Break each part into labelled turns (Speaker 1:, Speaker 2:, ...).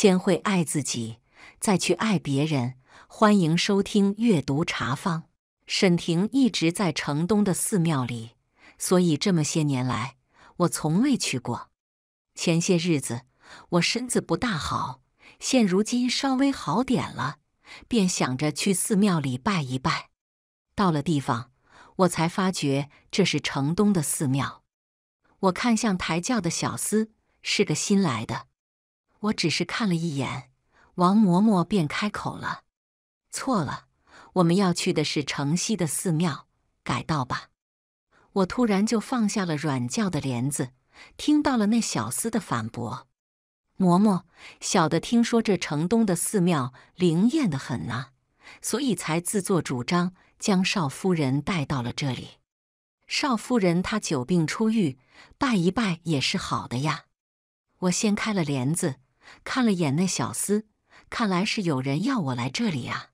Speaker 1: 先会爱自己，再去爱别人。欢迎收听《阅读茶坊》。沈婷一直在城东的寺庙里，所以这么些年来我从未去过。前些日子我身子不大好，现如今稍微好点了，便想着去寺庙里拜一拜。到了地方，我才发觉这是城东的寺庙。我看向抬轿的小厮，是个新来的。我只是看了一眼，王嬷嬷便开口了：“错了，我们要去的是城西的寺庙，改道吧。”我突然就放下了软轿的帘子，听到了那小厮的反驳：“嬷嬷，小的听说这城东的寺庙灵验的很呢，所以才自作主张将少夫人带到了这里。少夫人她久病初愈，拜一拜也是好的呀。”我掀开了帘子。看了眼那小厮，看来是有人要我来这里啊。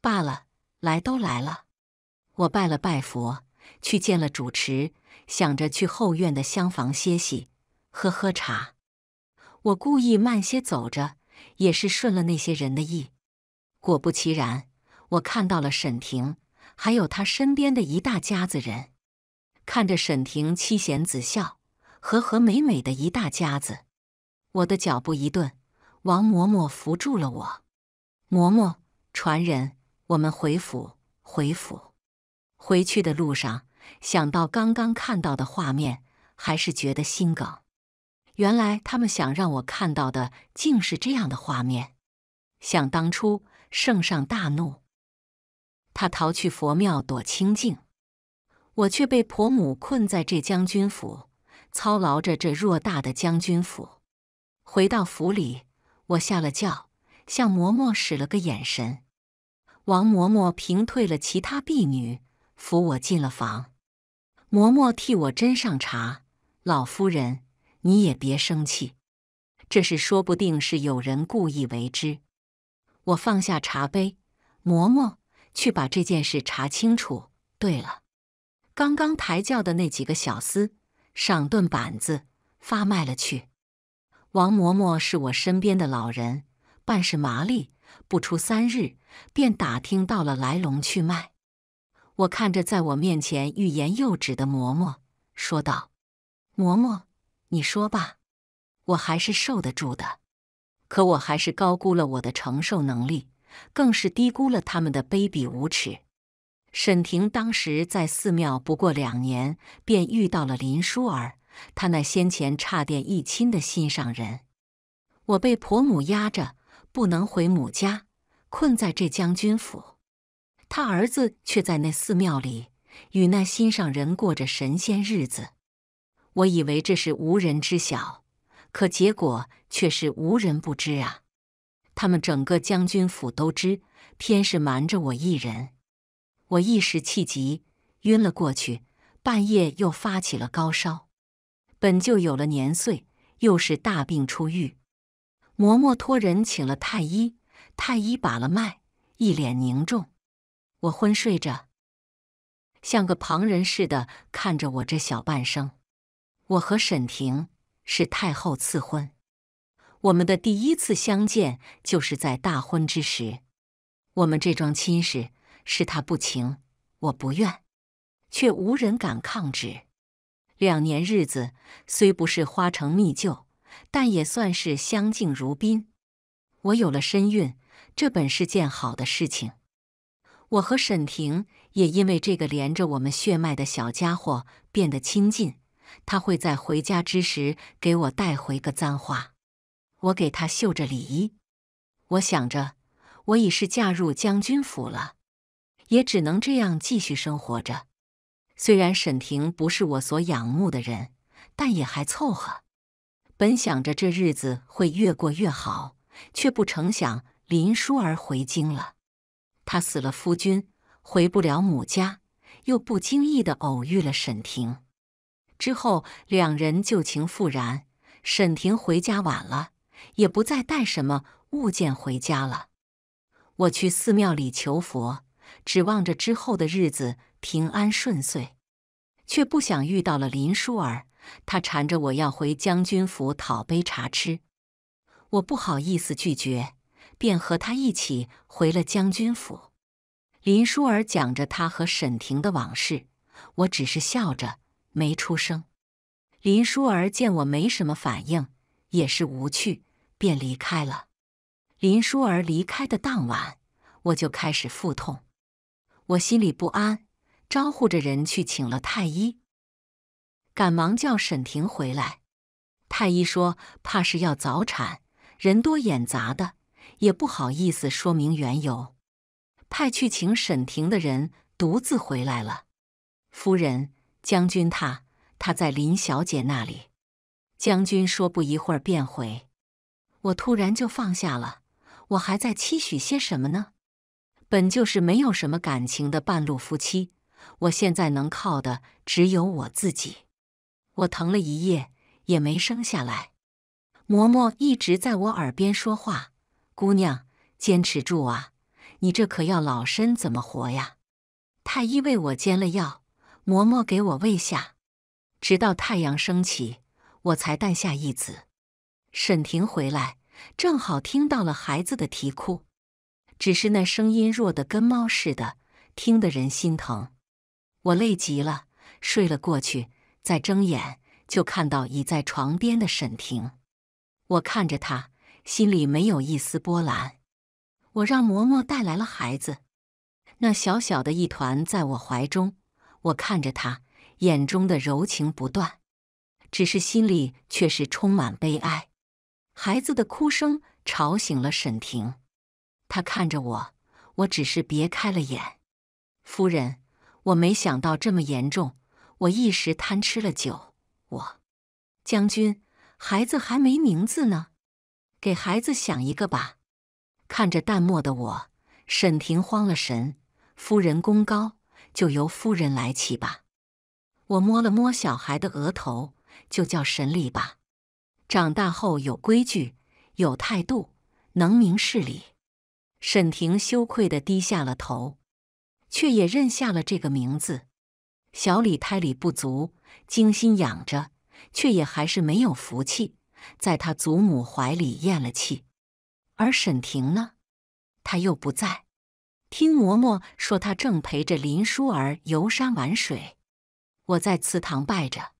Speaker 1: 罢了，来都来了，我拜了拜佛，去见了主持，想着去后院的厢房歇息，喝喝茶。我故意慢些走着，也是顺了那些人的意。果不其然，我看到了沈婷，还有他身边的一大家子人，看着沈婷妻贤子孝，和和美美的一大家子。我的脚步一顿，王嬷嬷扶住了我。嬷嬷，传人，我们回府，回府。回去的路上，想到刚刚看到的画面，还是觉得心梗。原来他们想让我看到的，竟是这样的画面。想当初，圣上大怒，他逃去佛庙躲清净，我却被婆母困在这将军府，操劳着这偌大的将军府。回到府里，我下了轿，向嬷嬷使了个眼神。王嬷嬷平退了其他婢女，扶我进了房。嬷嬷替我斟上茶。老夫人，你也别生气，这事说不定是有人故意为之。我放下茶杯，嬷嬷，去把这件事查清楚。对了，刚刚抬轿的那几个小厮，赏顿板子，发卖了去。王嬷嬷是我身边的老人，办事麻利，不出三日便打听到了来龙去脉。我看着在我面前欲言又止的嬷嬷，说道：“嬷嬷，你说吧，我还是受得住的。可我还是高估了我的承受能力，更是低估了他们的卑鄙无耻。”沈婷当时在寺庙不过两年，便遇到了林淑儿。他那先前差点一亲的心上人，我被婆母压着不能回母家，困在这将军府。他儿子却在那寺庙里与那心上人过着神仙日子。我以为这是无人知晓，可结果却是无人不知啊！他们整个将军府都知，偏是瞒着我一人。我一时气急，晕了过去，半夜又发起了高烧。本就有了年岁，又是大病初愈，嬷嬷托人请了太医，太医把了脉，一脸凝重。我昏睡着，像个旁人似的看着我这小半生。我和沈婷是太后赐婚，我们的第一次相见就是在大婚之时。我们这桩亲事是他不情，我不愿，却无人敢抗旨。两年日子虽不是花成蜜就，但也算是相敬如宾。我有了身孕，这本是件好的事情。我和沈婷也因为这个连着我们血脉的小家伙变得亲近。他会在回家之时给我带回个簪花，我给他绣着礼衣。我想着，我已是嫁入将军府了，也只能这样继续生活着。虽然沈婷不是我所仰慕的人，但也还凑合。本想着这日子会越过越好，却不成想林淑儿回京了。她死了夫君，回不了母家，又不经意的偶遇了沈婷。之后两人旧情复燃。沈婷回家晚了，也不再带什么物件回家了。我去寺庙里求佛，指望着之后的日子。平安顺遂，却不想遇到了林舒儿。她缠着我要回将军府讨杯茶吃，我不好意思拒绝，便和她一起回了将军府。林舒儿讲着她和沈婷的往事，我只是笑着没出声。林舒儿见我没什么反应，也是无趣，便离开了。林舒儿离开的当晚，我就开始腹痛，我心里不安。招呼着人去请了太医，赶忙叫沈婷回来。太医说怕是要早产，人多眼杂的，也不好意思说明缘由。派去请沈婷的人独自回来了。夫人，将军他他在林小姐那里。将军说不一会儿便回。我突然就放下了，我还在期许些什么呢？本就是没有什么感情的半路夫妻。我现在能靠的只有我自己。我疼了一夜也没生下来，嬷嬷一直在我耳边说话：“姑娘，坚持住啊！你这可要老身怎么活呀？”太医为我煎了药，嬷嬷给我喂下，直到太阳升起，我才诞下一子。沈婷回来，正好听到了孩子的啼哭，只是那声音弱得跟猫似的，听得人心疼。我累极了，睡了过去。再睁眼，就看到倚在床边的沈婷。我看着她，心里没有一丝波澜。我让嬷嬷带来了孩子，那小小的一团在我怀中。我看着她，眼中的柔情不断，只是心里却是充满悲哀。孩子的哭声吵醒了沈婷，她看着我，我只是别开了眼。夫人。我没想到这么严重，我一时贪吃了酒。我，将军，孩子还没名字呢，给孩子想一个吧。看着淡漠的我，沈婷慌了神。夫人功高，就由夫人来起吧。我摸了摸小孩的额头，就叫沈礼吧。长大后有规矩，有态度，能明事理。沈婷羞愧的低下了头。却也认下了这个名字。小李胎里不足，精心养着，却也还是没有福气，在他祖母怀里咽了气。而沈婷呢？他又不在。听嬷嬷说，他正陪着林淑儿游山玩水。我在祠堂拜着，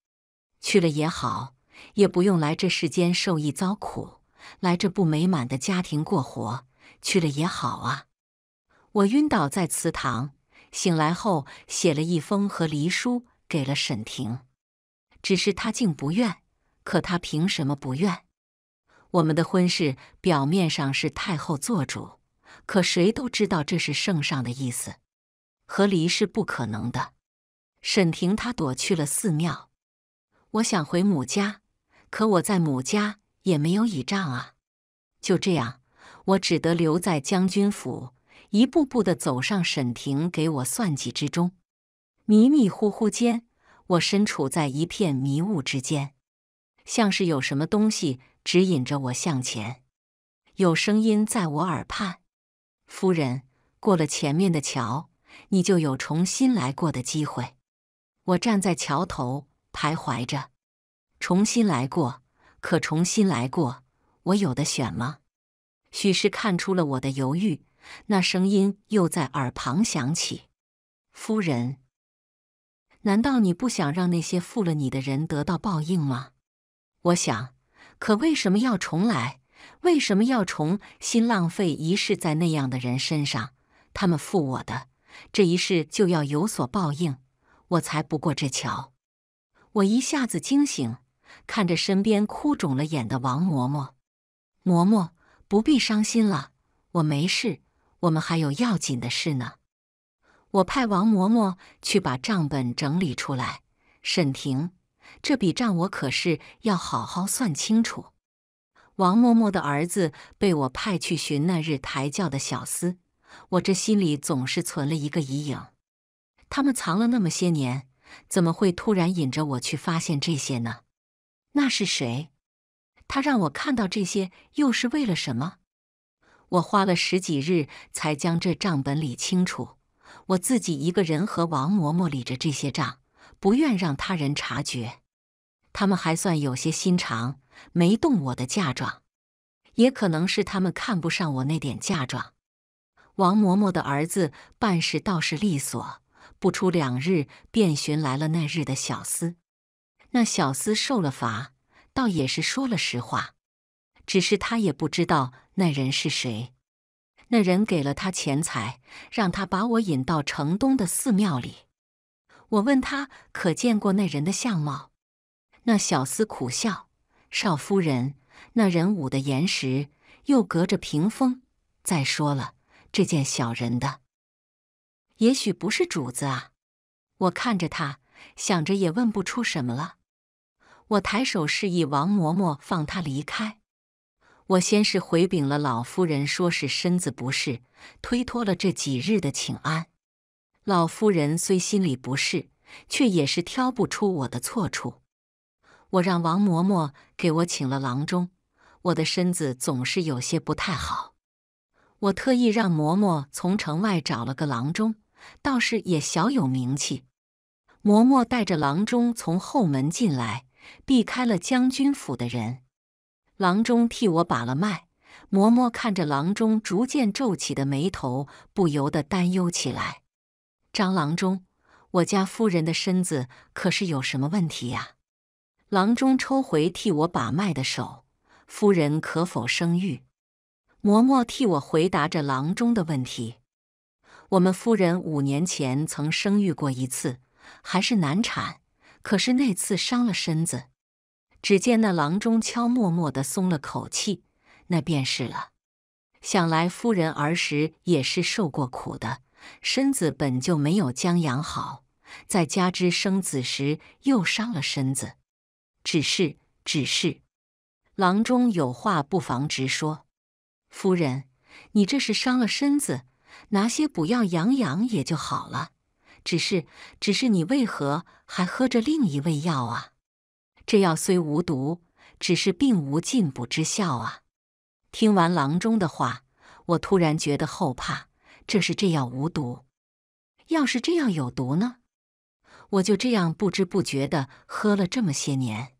Speaker 1: 去了也好，也不用来这世间受一遭苦，来这不美满的家庭过活，去了也好啊。我晕倒在祠堂。醒来后，写了一封和离书给了沈婷，只是她竟不愿。可她凭什么不愿？我们的婚事表面上是太后做主，可谁都知道这是圣上的意思。和离是不可能的。沈婷她躲去了寺庙，我想回母家，可我在母家也没有倚仗啊。就这样，我只得留在将军府。一步步的走上沈庭给我算计之中，迷迷糊糊间，我身处在一片迷雾之间，像是有什么东西指引着我向前。有声音在我耳畔：“夫人，过了前面的桥，你就有重新来过的机会。”我站在桥头徘徊着，重新来过，可重新来过，我有的选吗？许是看出了我的犹豫。那声音又在耳旁响起：“夫人，难道你不想让那些负了你的人得到报应吗？”我想，可为什么要重来？为什么要重新浪费一世在那样的人身上？他们负我的这一世就要有所报应，我才不过这桥。我一下子惊醒，看着身边哭肿了眼的王嬷嬷，嬷嬷不必伤心了，我没事。我们还有要紧的事呢。我派王嬷嬷去把账本整理出来。沈婷，这笔账我可是要好好算清楚。王嬷嬷的儿子被我派去寻那日抬轿的小厮，我这心里总是存了一个疑影。他们藏了那么些年，怎么会突然引着我去发现这些呢？那是谁？他让我看到这些，又是为了什么？我花了十几日才将这账本理清楚。我自己一个人和王嬷嬷理着这些账，不愿让他人察觉。他们还算有些心肠，没动我的嫁妆。也可能是他们看不上我那点嫁妆。王嬷嬷的儿子办事倒是利索，不出两日便寻来了那日的小厮。那小厮受了罚，倒也是说了实话。只是他也不知道。那人是谁？那人给了他钱财，让他把我引到城东的寺庙里。我问他可见过那人的相貌？那小厮苦笑：“少夫人，那人捂的严实，又隔着屏风。再说了，这件小人的也许不是主子啊。”我看着他，想着也问不出什么了。我抬手示意王嬷嬷放他离开。我先是回禀了老夫人，说是身子不适，推脱了这几日的请安。老夫人虽心里不适，却也是挑不出我的错处。我让王嬷嬷给我请了郎中，我的身子总是有些不太好。我特意让嬷嬷从城外找了个郎中，倒是也小有名气。嬷嬷带着郎中从后门进来，避开了将军府的人。郎中替我把了脉，嬷嬷看着郎中逐渐皱起的眉头，不由得担忧起来。张郎中，我家夫人的身子可是有什么问题呀？郎中抽回替我把脉的手。夫人可否生育？嬷嬷替我回答着郎中的问题。我们夫人五年前曾生育过一次，还是难产，可是那次伤了身子。只见那郎中悄默默的松了口气，那便是了。想来夫人儿时也是受过苦的，身子本就没有将养好，再加之生子时又伤了身子。只是，只是，郎中有话不妨直说。夫人，你这是伤了身子，拿些补药养养也就好了。只是，只是，你为何还喝着另一味药啊？这药虽无毒，只是并无进补之效啊。听完郎中的话，我突然觉得后怕。这是这药无毒，要是这药有毒呢？我就这样不知不觉的喝了这么些年。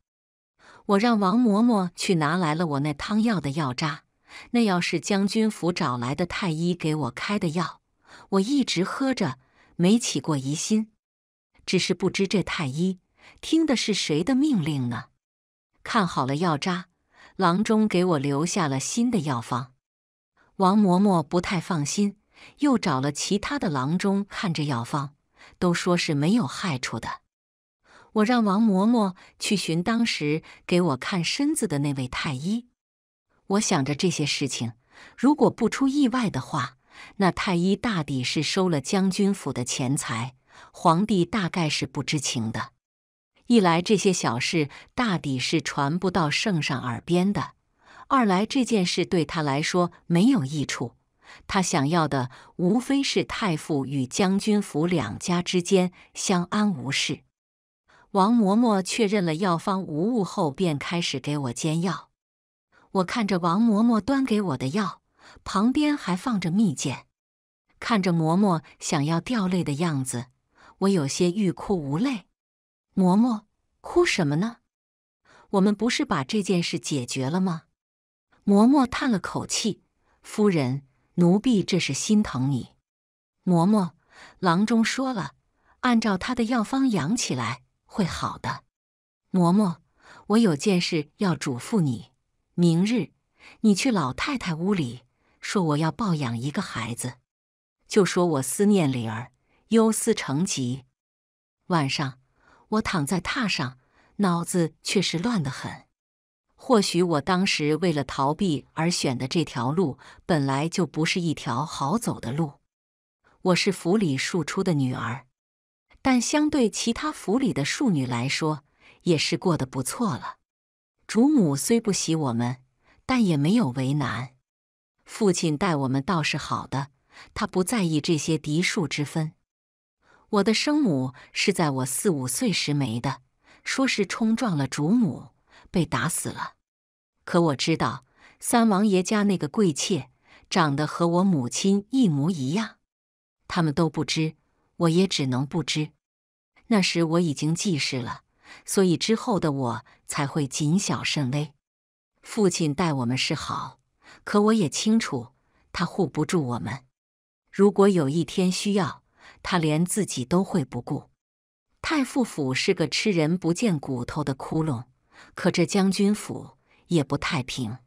Speaker 1: 我让王嬷嬷去拿来了我那汤药的药渣。那药是将军府找来的太医给我开的药，我一直喝着，没起过疑心，只是不知这太医。听的是谁的命令呢？看好了药渣，郎中给我留下了新的药方。王嬷嬷不太放心，又找了其他的郎中看着药方，都说是没有害处的。我让王嬷嬷去寻当时给我看身子的那位太医。我想着这些事情，如果不出意外的话，那太医大抵是收了将军府的钱财，皇帝大概是不知情的。一来，这些小事大抵是传不到圣上耳边的；二来，这件事对他来说没有益处。他想要的无非是太傅与将军府两家之间相安无事。王嬷嬷确认了药方无误后，便开始给我煎药。我看着王嬷嬷端给我的药，旁边还放着蜜饯，看着嬷嬷想要掉泪的样子，我有些欲哭无泪。嬷嬷，哭什么呢？我们不是把这件事解决了吗？嬷嬷叹了口气：“夫人，奴婢这是心疼你。”嬷嬷，郎中说了，按照他的药方养起来会好的。嬷嬷，我有件事要嘱咐你：明日你去老太太屋里，说我要抱养一个孩子，就说我思念李儿，忧思成疾。晚上。我躺在榻上，脑子却是乱得很。或许我当时为了逃避而选的这条路，本来就不是一条好走的路。我是府里庶出的女儿，但相对其他府里的庶女来说，也是过得不错了。主母虽不喜我们，但也没有为难。父亲待我们倒是好的，他不在意这些嫡庶之分。我的生母是在我四五岁时没的，说是冲撞了主母被打死了。可我知道三王爷家那个贵妾长得和我母亲一模一样，他们都不知，我也只能不知。那时我已经记事了，所以之后的我才会谨小慎微。父亲待我们是好，可我也清楚他护不住我们。如果有一天需要。他连自己都会不顾。太傅府是个吃人不见骨头的窟窿，可这将军府也不太平。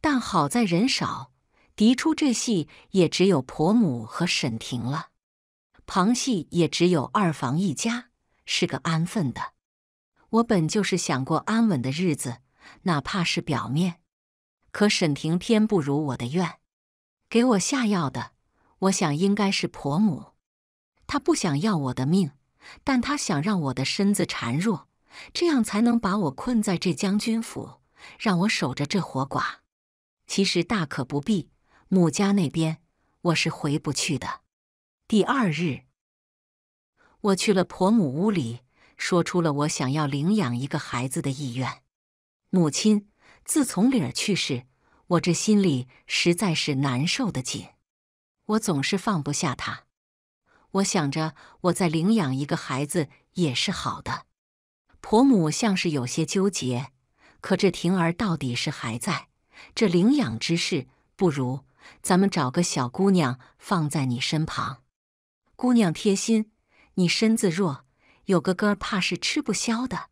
Speaker 1: 但好在人少，嫡出这戏也只有婆母和沈婷了，旁戏也只有二房一家，是个安分的。我本就是想过安稳的日子，哪怕是表面。可沈婷偏不如我的愿，给我下药的，我想应该是婆母。他不想要我的命，但他想让我的身子孱弱，这样才能把我困在这将军府，让我守着这活寡。其实大可不必，母家那边我是回不去的。第二日，我去了婆母屋里，说出了我想要领养一个孩子的意愿。母亲，自从理儿去世，我这心里实在是难受的紧，我总是放不下他。我想着，我再领养一个孩子也是好的。婆母像是有些纠结，可这婷儿到底是还在，这领养之事，不如咱们找个小姑娘放在你身旁。姑娘贴心，你身子弱，有个哥儿怕是吃不消的。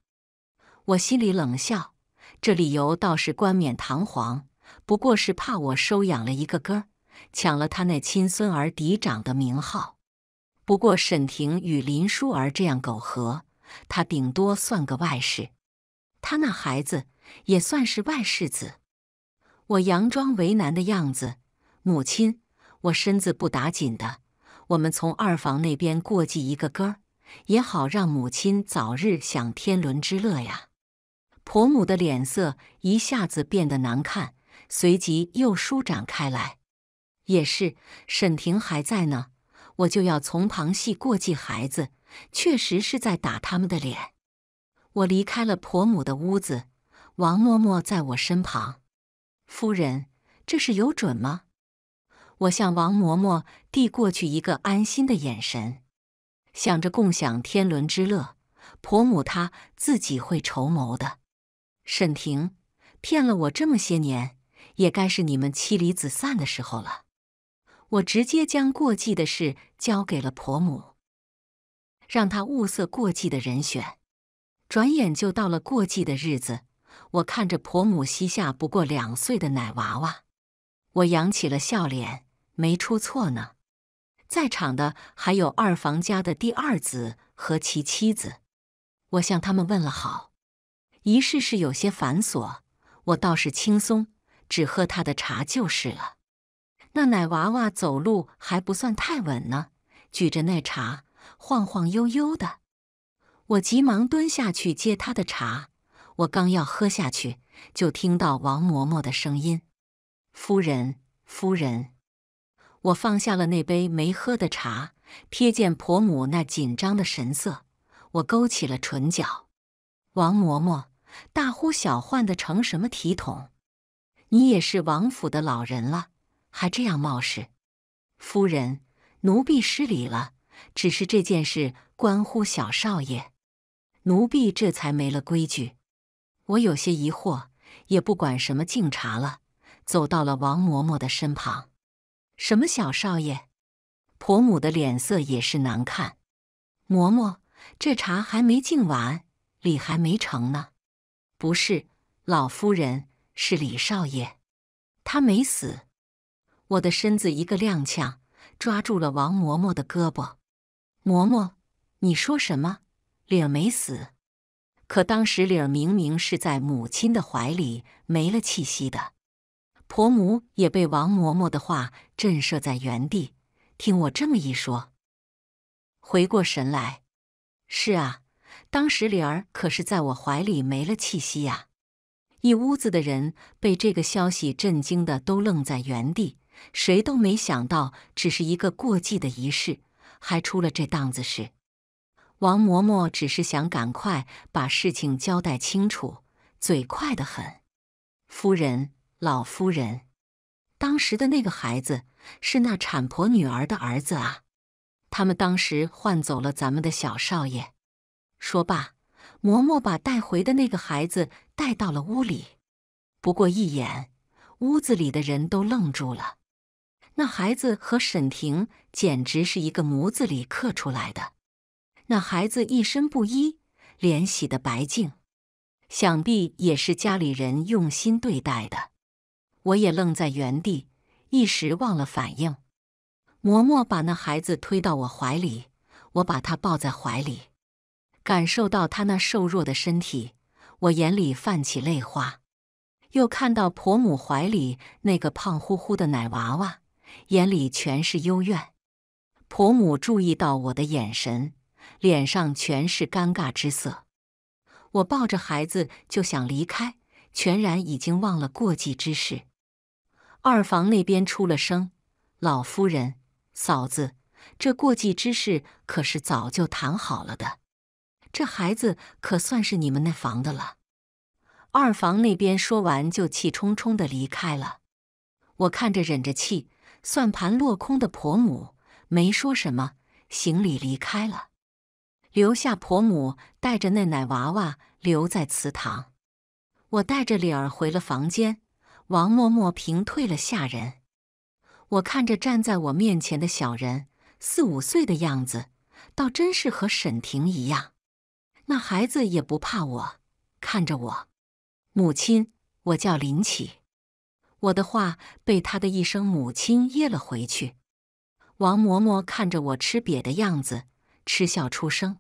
Speaker 1: 我心里冷笑，这理由倒是冠冕堂皇，不过是怕我收养了一个哥儿，抢了他那亲孙儿嫡长的名号。不过，沈婷与林淑儿这样苟合，他顶多算个外室，他那孩子也算是外室子。我佯装为难的样子，母亲，我身子不打紧的，我们从二房那边过继一个根儿，也好让母亲早日享天伦之乐呀。婆母的脸色一下子变得难看，随即又舒展开来。也是，沈婷还在呢。我就要从旁系过继孩子，确实是在打他们的脸。我离开了婆母的屋子，王嬷嬷在我身旁。夫人，这是有准吗？我向王嬷嬷递过去一个安心的眼神，想着共享天伦之乐。婆母她自己会筹谋的。沈婷，骗了我这么些年，也该是你们妻离子散的时候了。我直接将过继的事交给了婆母，让她物色过继的人选。转眼就到了过继的日子，我看着婆母膝下不过两岁的奶娃娃，我扬起了笑脸，没出错呢。在场的还有二房家的第二子和其妻子，我向他们问了好。仪式是有些繁琐，我倒是轻松，只喝他的茶就是了。那奶娃娃走路还不算太稳呢，举着那茶晃晃悠悠的。我急忙蹲下去接他的茶，我刚要喝下去，就听到王嬷嬷的声音：“夫人，夫人！”我放下了那杯没喝的茶，瞥见婆母那紧张的神色，我勾起了唇角。王嬷嬷大呼小唤的成什么体统？你也是王府的老人了。还这样冒失，夫人，奴婢失礼了。只是这件事关乎小少爷，奴婢这才没了规矩。我有些疑惑，也不管什么敬茶了，走到了王嬷嬷的身旁。什么小少爷？婆母的脸色也是难看。嬷嬷，这茶还没敬完，礼还没成呢。不是，老夫人是李少爷，他没死。我的身子一个踉跄，抓住了王嬷嬷的胳膊。嬷嬷，你说什么？玲儿没死？可当时玲儿明明是在母亲的怀里没了气息的。婆母也被王嬷嬷的话震慑在原地，听我这么一说，回过神来，是啊，当时玲儿可是在我怀里没了气息呀。一屋子的人被这个消息震惊的都愣在原地。谁都没想到，只是一个过继的仪式，还出了这档子事。王嬷嬷只是想赶快把事情交代清楚，嘴快得很。夫人，老夫人，当时的那个孩子是那产婆女儿的儿子啊！他们当时换走了咱们的小少爷。说罢，嬷嬷把带回的那个孩子带到了屋里。不过一眼，屋子里的人都愣住了。那孩子和沈婷简直是一个模子里刻出来的。那孩子一身布衣，脸洗得白净，想必也是家里人用心对待的。我也愣在原地，一时忘了反应。嬷嬷把那孩子推到我怀里，我把她抱在怀里，感受到她那瘦弱的身体，我眼里泛起泪花。又看到婆母怀里那个胖乎乎的奶娃娃。眼里全是幽怨。婆母注意到我的眼神，脸上全是尴尬之色。我抱着孩子就想离开，全然已经忘了过继之事。二房那边出了声：“老夫人，嫂子，这过继之事可是早就谈好了的，这孩子可算是你们那房的了。”二房那边说完，就气冲冲地离开了。我看着，忍着气。算盘落空的婆母没说什么，行礼离开了，留下婆母带着那奶娃娃留在祠堂。我带着李儿回了房间，王嬷嬷平退了下人。我看着站在我面前的小人，四五岁的样子，倒真是和沈婷一样。那孩子也不怕我，看着我，母亲，我叫林启。我的话被他的一声“母亲”噎了回去。王嬷嬷看着我吃瘪的样子，嗤笑出声。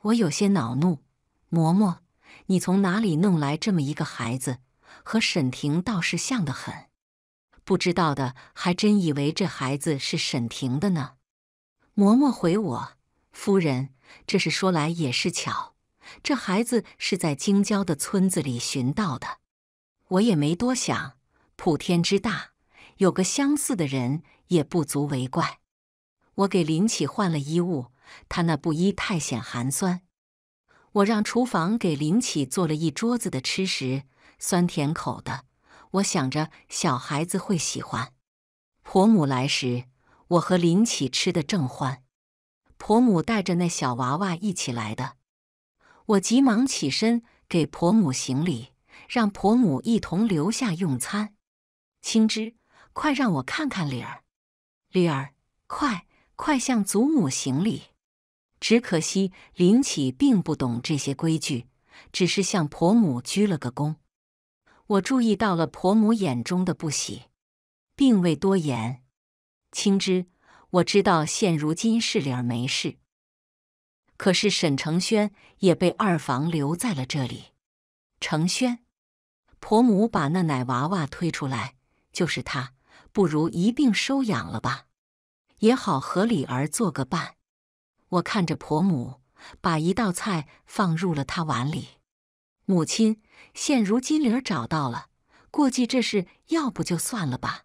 Speaker 1: 我有些恼怒：“嬷嬷，你从哪里弄来这么一个孩子？和沈婷倒是像得很，不知道的还真以为这孩子是沈婷的呢。”嬷嬷回我：“夫人，这是说来也是巧，这孩子是在京郊的村子里寻到的，我也没多想。”普天之大，有个相似的人也不足为怪。我给林启换了衣物，他那布衣太显寒酸。我让厨房给林启做了一桌子的吃食，酸甜口的，我想着小孩子会喜欢。婆母来时，我和林启吃得正欢，婆母带着那小娃娃一起来的。我急忙起身给婆母行礼，让婆母一同留下用餐。青枝，快让我看看理儿。理儿，快快向祖母行礼。只可惜林启并不懂这些规矩，只是向婆母鞠了个躬。我注意到了婆母眼中的不喜，并未多言。青枝，我知道现如今是理儿没事，可是沈承轩也被二房留在了这里。承轩，婆母把那奶娃娃推出来。就是他，不如一并收养了吧，也好和李儿做个伴。我看着婆母把一道菜放入了他碗里，母亲，现如今李儿找到了过继这事，要不就算了吧。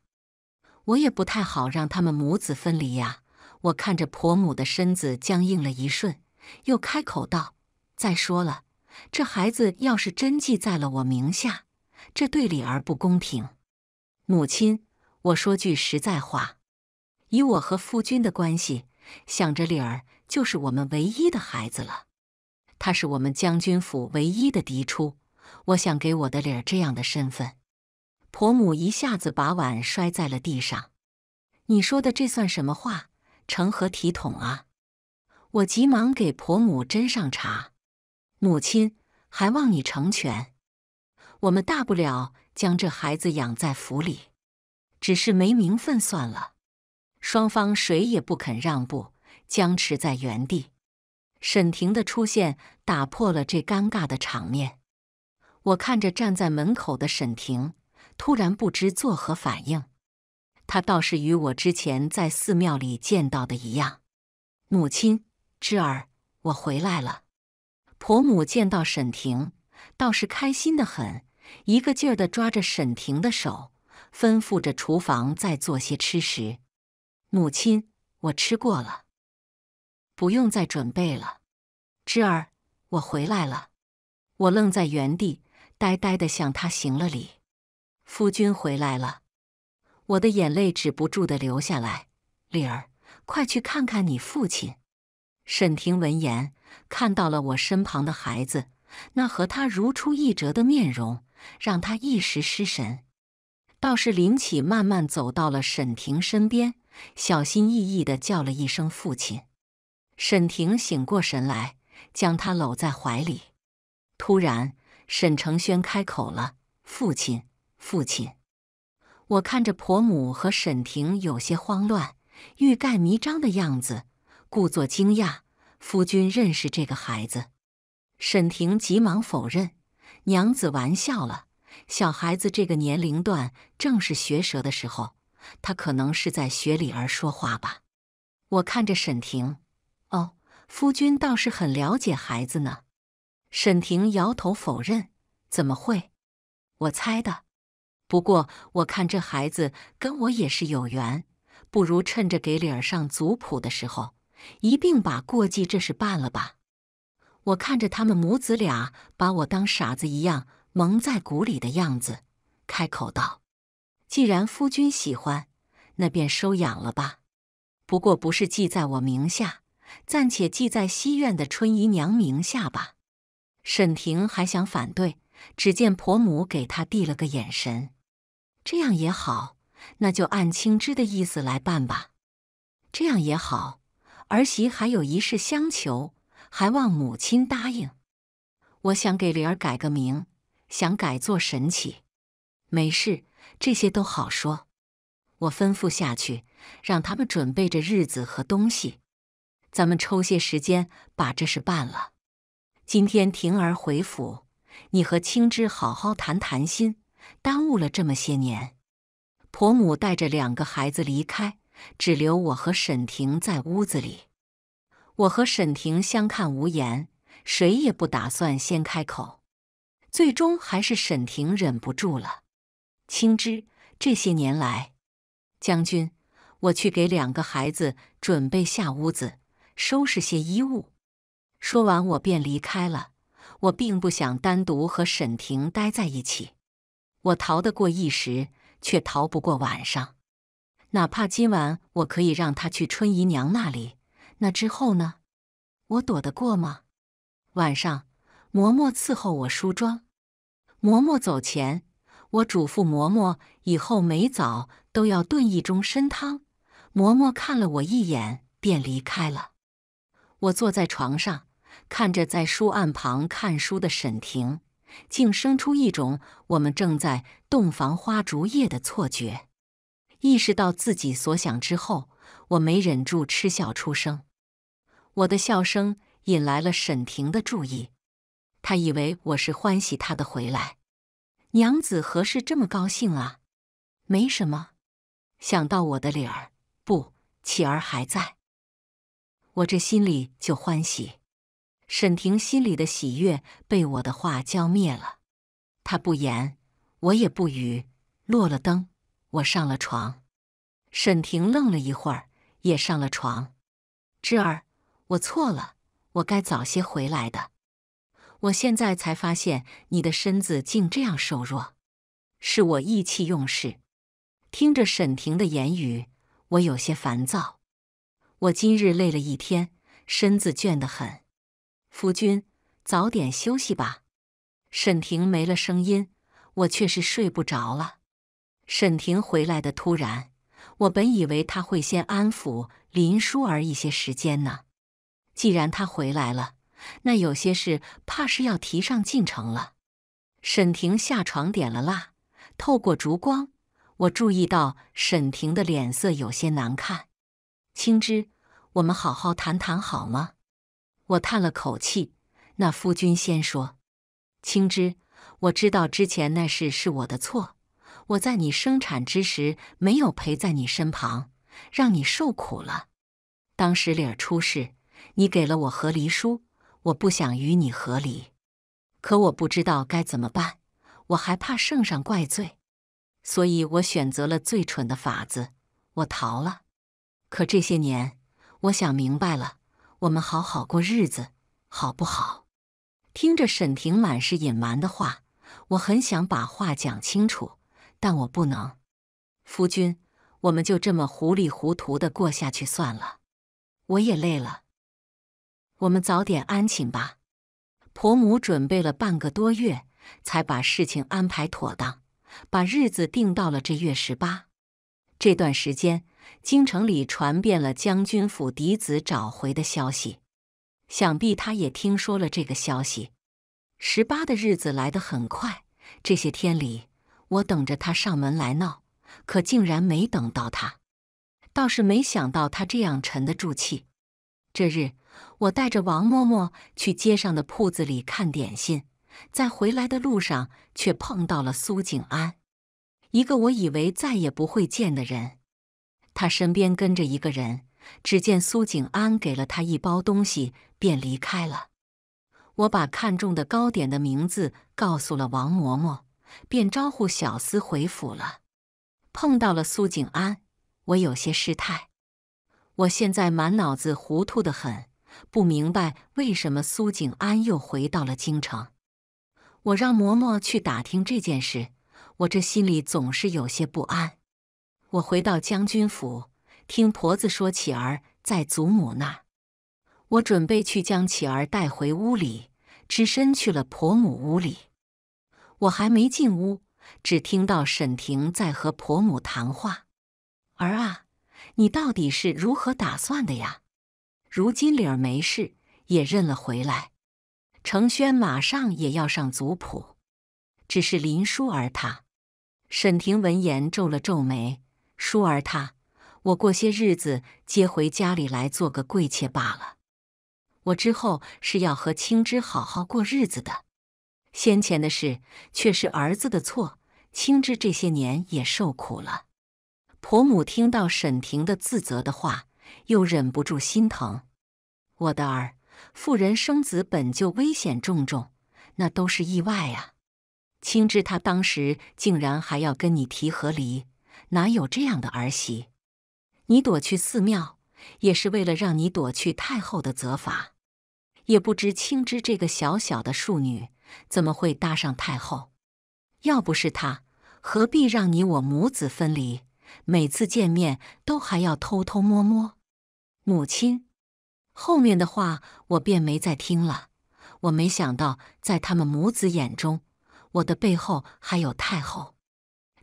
Speaker 1: 我也不太好让他们母子分离呀。我看着婆母的身子僵硬了一瞬，又开口道：“再说了，这孩子要是真记在了我名下，这对李儿不公平。”母亲，我说句实在话，以我和夫君的关系，想着理儿就是我们唯一的孩子了。他是我们将军府唯一的嫡出，我想给我的理儿这样的身份。婆母一下子把碗摔在了地上。你说的这算什么话？成何体统啊！我急忙给婆母斟上茶。母亲，还望你成全。我们大不了。将这孩子养在府里，只是没名分算了。双方谁也不肯让步，僵持在原地。沈婷的出现打破了这尴尬的场面。我看着站在门口的沈婷，突然不知作何反应。她倒是与我之前在寺庙里见到的一样。母亲，侄儿，我回来了。婆母见到沈婷，倒是开心的很。一个劲儿地抓着沈婷的手，吩咐着厨房再做些吃食。母亲，我吃过了，不用再准备了。芝儿，我回来了。我愣在原地，呆呆地向他行了礼。夫君回来了，我的眼泪止不住地流下来。丽儿，快去看看你父亲。沈婷闻言，看到了我身旁的孩子，那和他如出一辙的面容。让他一时失神，倒是林启慢慢走到了沈婷身边，小心翼翼的叫了一声“父亲”。沈婷醒过神来，将他搂在怀里。突然，沈承轩开口了：“父亲，父亲！”我看着婆母和沈婷有些慌乱、欲盖弥彰的样子，故作惊讶：“夫君认识这个孩子？”沈婷急忙否认。娘子，玩笑了。小孩子这个年龄段正是学舌的时候，他可能是在学理儿说话吧。我看着沈婷，哦，夫君倒是很了解孩子呢。沈婷摇头否认，怎么会？我猜的。不过我看这孩子跟我也是有缘，不如趁着给理儿上族谱的时候，一并把过继这事办了吧。我看着他们母子俩把我当傻子一样蒙在鼓里的样子，开口道：“既然夫君喜欢，那便收养了吧。不过不是记在我名下，暂且记在西院的春姨娘名下吧。”沈婷还想反对，只见婆母给她递了个眼神，这样也好，那就按青枝的意思来办吧。这样也好，儿媳还有一事相求。还望母亲答应，我想给灵儿改个名，想改做神奇。没事，这些都好说。我吩咐下去，让他们准备着日子和东西。咱们抽些时间把这事办了。今天婷儿回府，你和青芝好好谈谈心。耽误了这么些年，婆母带着两个孩子离开，只留我和沈婷在屋子里。我和沈婷相看无言，谁也不打算先开口。最终还是沈婷忍不住了：“青芝，这些年来，将军，我去给两个孩子准备下屋子，收拾些衣物。”说完，我便离开了。我并不想单独和沈婷待在一起。我逃得过一时，却逃不过晚上。哪怕今晚，我可以让他去春姨娘那里。那之后呢？我躲得过吗？晚上，嬷嬷伺候我梳妆。嬷嬷走前，我嘱咐嬷嬷以后每早都要炖一盅参汤。嬷嬷看了我一眼，便离开了。我坐在床上，看着在书案旁看书的沈婷，竟生出一种我们正在洞房花烛夜的错觉。意识到自己所想之后，我没忍住嗤笑出声，我的笑声引来了沈婷的注意。她以为我是欢喜她的回来。娘子何事这么高兴啊？没什么，想到我的理儿，不，启儿还在，我这心里就欢喜。沈婷心里的喜悦被我的话浇灭了。她不言，我也不语。落了灯，我上了床。沈婷愣了一会儿，也上了床。芝儿，我错了，我该早些回来的。我现在才发现你的身子竟这样瘦弱，是我意气用事。听着沈婷的言语，我有些烦躁。我今日累了一天，身子倦得很。夫君，早点休息吧。沈婷没了声音，我却是睡不着了。沈婷回来的突然。我本以为他会先安抚林舒儿一些时间呢，既然他回来了，那有些事怕是要提上进程了。沈婷下床点了蜡，透过烛光，我注意到沈婷的脸色有些难看。青芝，我们好好谈谈好吗？我叹了口气，那夫君先说。青芝，我知道之前那事是我的错。我在你生产之时没有陪在你身旁，让你受苦了。当时理儿出事，你给了我和离书，我不想与你和离，可我不知道该怎么办，我还怕圣上怪罪，所以我选择了最蠢的法子，我逃了。可这些年，我想明白了，我们好好过日子，好不好？听着沈婷满是隐瞒的话，我很想把话讲清楚。但我不能，夫君，我们就这么糊里糊涂的过下去算了。我也累了，我们早点安寝吧。婆母准备了半个多月，才把事情安排妥当，把日子定到了这月十八。这段时间，京城里传遍了将军府嫡子找回的消息，想必他也听说了这个消息。十八的日子来得很快，这些天里。我等着他上门来闹，可竟然没等到他。倒是没想到他这样沉得住气。这日，我带着王嬷嬷去街上的铺子里看点心，在回来的路上却碰到了苏景安，一个我以为再也不会见的人。他身边跟着一个人，只见苏景安给了他一包东西，便离开了。我把看中的糕点的名字告诉了王嬷嬷。便招呼小厮回府了。碰到了苏景安，我有些失态。我现在满脑子糊涂的很，不明白为什么苏景安又回到了京城。我让嬷嬷去打听这件事。我这心里总是有些不安。我回到将军府，听婆子说启儿在祖母那。我准备去将启儿带回屋里，只身去了婆母屋里。我还没进屋，只听到沈婷在和婆母谈话：“儿啊，你到底是如何打算的呀？如今理儿没事，也认了回来。程轩马上也要上族谱，只是林舒儿她……”沈婷闻言皱了皱眉：“舒儿她，我过些日子接回家里来做个贵妾罢了。我之后是要和青芝好好过日子的。”先前的事却是儿子的错，青芝这些年也受苦了。婆母听到沈婷的自责的话，又忍不住心疼。我的儿，妇人生子本就危险重重，那都是意外啊。青芝他当时竟然还要跟你提和离，哪有这样的儿媳？你躲去寺庙，也是为了让你躲去太后的责罚。也不知青芝这个小小的庶女。怎么会搭上太后？要不是他，何必让你我母子分离？每次见面都还要偷偷摸摸。母亲后面的话，我便没再听了。我没想到，在他们母子眼中，我的背后还有太后。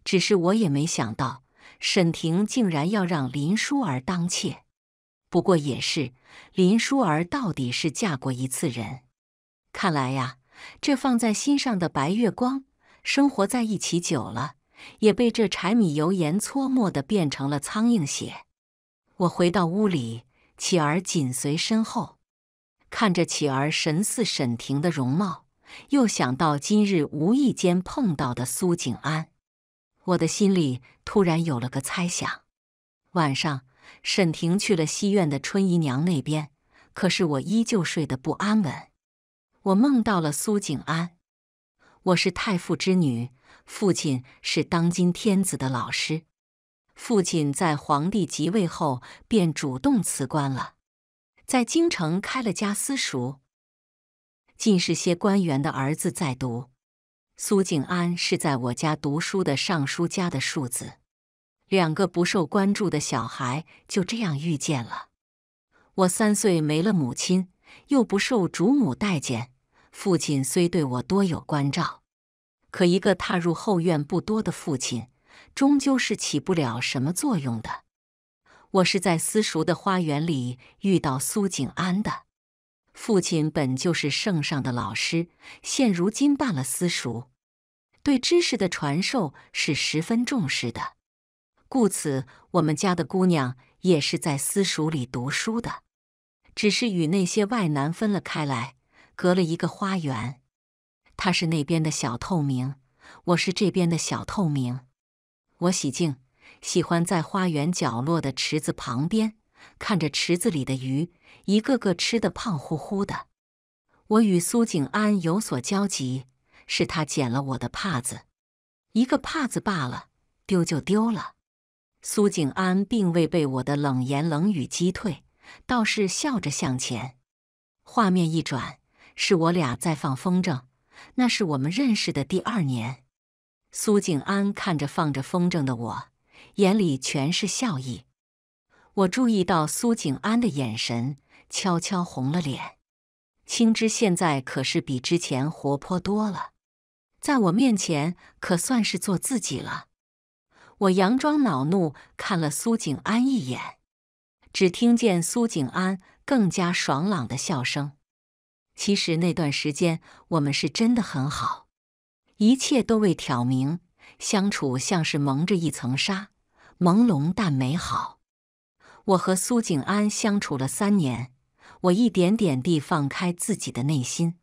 Speaker 1: 只是我也没想到，沈婷竟然要让林淑儿当妾。不过也是，林淑儿到底是嫁过一次人。看来呀。这放在心上的白月光，生活在一起久了，也被这柴米油盐搓磨的变成了苍蝇血。我回到屋里，启儿紧随身后，看着启儿神似沈婷的容貌，又想到今日无意间碰到的苏景安，我的心里突然有了个猜想。晚上，沈婷去了西院的春姨娘那边，可是我依旧睡得不安稳。我梦到了苏景安。我是太傅之女，父亲是当今天子的老师。父亲在皇帝即位后便主动辞官了，在京城开了家私塾，尽是些官员的儿子在读。苏景安是在我家读书的尚书家的庶子。两个不受关注的小孩就这样遇见了。我三岁没了母亲。又不受主母待见，父亲虽对我多有关照，可一个踏入后院不多的父亲，终究是起不了什么作用的。我是在私塾的花园里遇到苏景安的。父亲本就是圣上的老师，现如今办了私塾，对知识的传授是十分重视的，故此我们家的姑娘也是在私塾里读书的。只是与那些外男分了开来，隔了一个花园。他是那边的小透明，我是这边的小透明。我喜静，喜欢在花园角落的池子旁边，看着池子里的鱼，一个个吃的胖乎乎的。我与苏景安有所交集，是他捡了我的帕子，一个帕子罢了，丢就丢了。苏景安并未被我的冷言冷语击退。倒是笑着向前。画面一转，是我俩在放风筝，那是我们认识的第二年。苏景安看着放着风筝的我，眼里全是笑意。我注意到苏景安的眼神，悄悄红了脸。青枝现在可是比之前活泼多了，在我面前可算是做自己了。我佯装恼怒，看了苏景安一眼。只听见苏景安更加爽朗的笑声。其实那段时间我们是真的很好，一切都未挑明，相处像是蒙着一层纱，朦胧但美好。我和苏景安相处了三年，我一点点地放开自己的内心。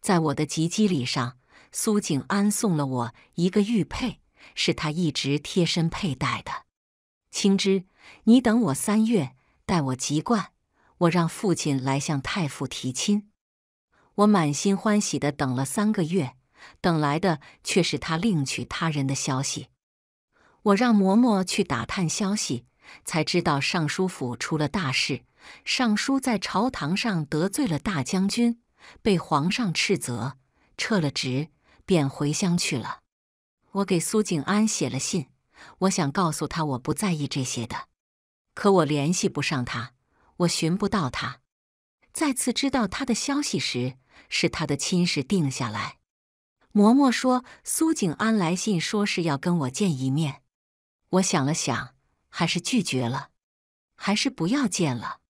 Speaker 1: 在我的及笄礼上，苏景安送了我一个玉佩，是他一直贴身佩戴的。青枝。你等我三月，待我籍贯，我让父亲来向太傅提亲。我满心欢喜地等了三个月，等来的却是他另娶他人的消息。我让嬷嬷去打探消息，才知道尚书府出了大事。尚书在朝堂上得罪了大将军，被皇上斥责，撤了职，便回乡去了。我给苏景安写了信，我想告诉他，我不在意这些的。可我联系不上他，我寻不到他。再次知道他的消息时，是他的亲事定下来。嬷嬷说，苏景安来信说是要跟我见一面。我想了想，还是拒绝了，还是不要见了。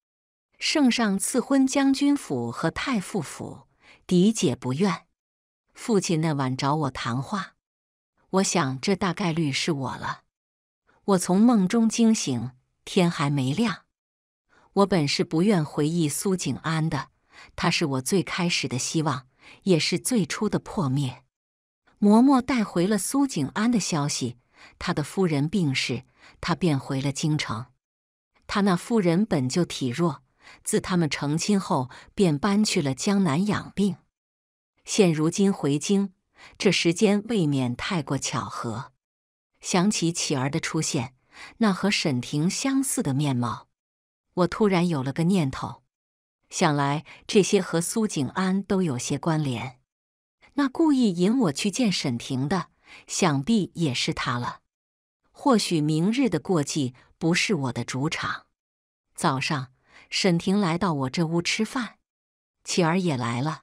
Speaker 1: 圣上赐婚将军府和太傅府，嫡姐不愿。父亲那晚找我谈话，我想这大概率是我了。我从梦中惊醒。天还没亮，我本是不愿回忆苏景安的，他是我最开始的希望，也是最初的破灭。嬷嬷带回了苏景安的消息，他的夫人病逝，他便回了京城。他那夫人本就体弱，自他们成亲后便搬去了江南养病。现如今回京，这时间未免太过巧合。想起启儿的出现。那和沈婷相似的面貌，我突然有了个念头，想来这些和苏景安都有些关联。那故意引我去见沈婷的，想必也是他了。或许明日的过继不是我的主场。早上，沈婷来到我这屋吃饭，启儿也来了。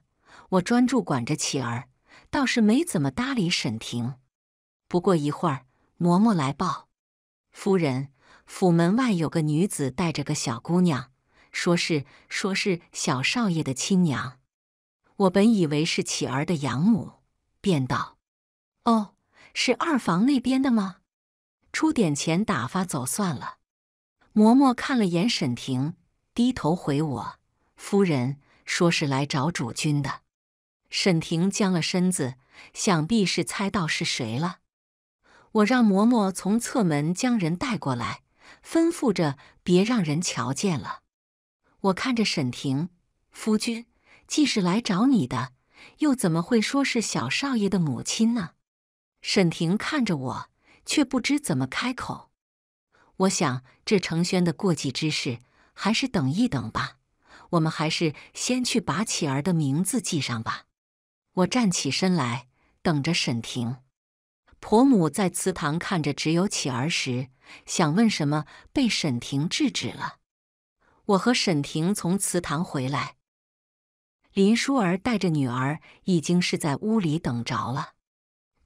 Speaker 1: 我专注管着启儿，倒是没怎么搭理沈婷。不过一会儿，嬷嬷来报。夫人府门外有个女子带着个小姑娘，说是说是小少爷的亲娘。我本以为是启儿的养母，便道：“哦，是二房那边的吗？出点钱打发走算了。”嬷嬷看了眼沈婷，低头回我：“夫人说是来找主君的。”沈婷僵了身子，想必是猜到是谁了。我让嬷嬷从侧门将人带过来，吩咐着别让人瞧见了。我看着沈婷，夫君，既是来找你的，又怎么会说是小少爷的母亲呢？沈婷看着我，却不知怎么开口。我想这程轩的过继之事，还是等一等吧。我们还是先去把启儿的名字记上吧。我站起身来，等着沈婷。婆母在祠堂看着只有乞儿时，想问什么，被沈婷制止了。我和沈婷从祠堂回来，林淑儿带着女儿已经是在屋里等着了。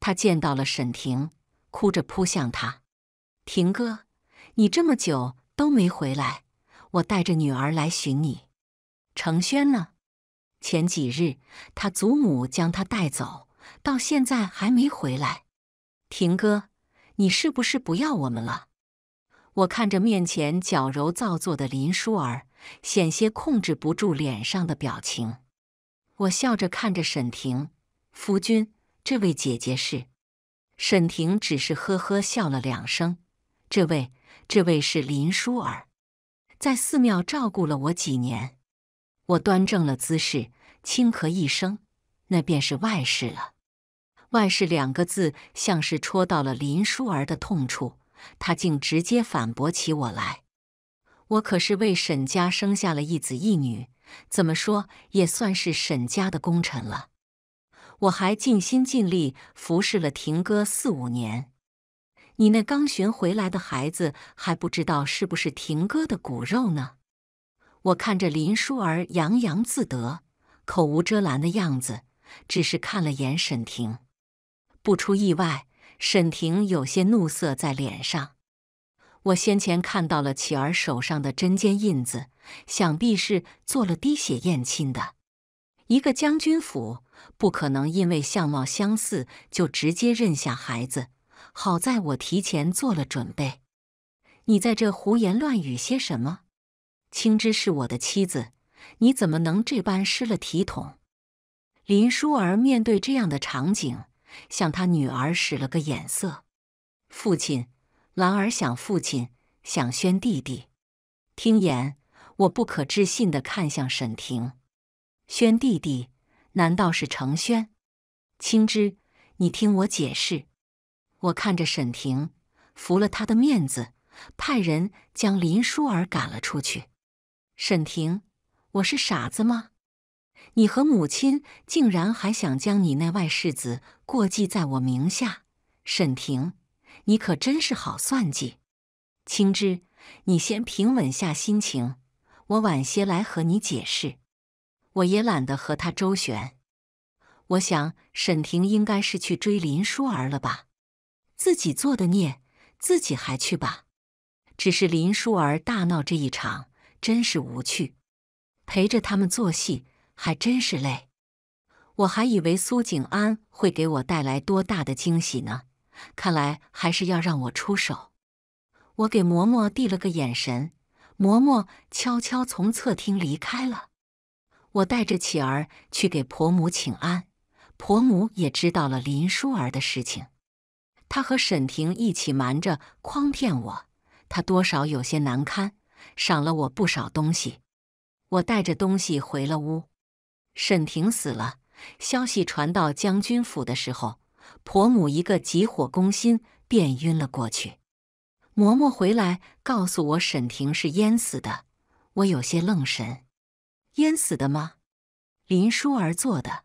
Speaker 1: 她见到了沈婷，哭着扑向她：“婷哥，你这么久都没回来，我带着女儿来寻你。程轩呢？前几日他祖母将他带走，到现在还没回来。”婷哥，你是不是不要我们了？我看着面前矫揉造作的林舒儿，险些控制不住脸上的表情。我笑着看着沈婷，夫君，这位姐姐是？沈婷只是呵呵笑了两声。这位，这位是林舒儿，在寺庙照顾了我几年。我端正了姿势，轻咳一声，那便是外事了。“万事”两个字像是戳到了林淑儿的痛处，她竟直接反驳起我来。我可是为沈家生下了一子一女，怎么说也算是沈家的功臣了。我还尽心尽力服侍了廷哥四五年，你那刚寻回来的孩子还不知道是不是廷哥的骨肉呢。我看着林淑儿洋洋自得、口无遮拦的样子，只是看了眼沈婷。不出意外，沈婷有些怒色在脸上。我先前看到了启儿手上的针尖印子，想必是做了滴血验亲的。一个将军府不可能因为相貌相似就直接认下孩子。好在我提前做了准备。你在这胡言乱语些什么？青芝是我的妻子，你怎么能这般失了体统？林淑儿面对这样的场景。向他女儿使了个眼色，父亲，兰儿想父亲，想宣弟弟。听言，我不可置信地看向沈婷，宣弟弟，难道是程轩？青之，你听我解释。我看着沈婷，服了他的面子，派人将林舒儿赶了出去。沈婷，我是傻子吗？你和母亲竟然还想将你那外世子过继在我名下，沈婷，你可真是好算计。青枝，你先平稳下心情，我晚些来和你解释。我也懒得和他周旋。我想沈婷应该是去追林淑儿了吧？自己做的孽，自己还去吧。只是林淑儿大闹这一场，真是无趣，陪着他们做戏。还真是累，我还以为苏景安会给我带来多大的惊喜呢，看来还是要让我出手。我给嬷嬷递了个眼神，嬷嬷悄悄从侧厅离开了。我带着启儿去给婆母请安，婆母也知道了林淑儿的事情，她和沈婷一起瞒着、诓骗我，她多少有些难堪，赏了我不少东西。我带着东西回了屋。沈婷死了，消息传到将军府的时候，婆母一个急火攻心，便晕了过去。嬷嬷回来告诉我，沈婷是淹死的。我有些愣神：“淹死的吗？”林淑儿做的。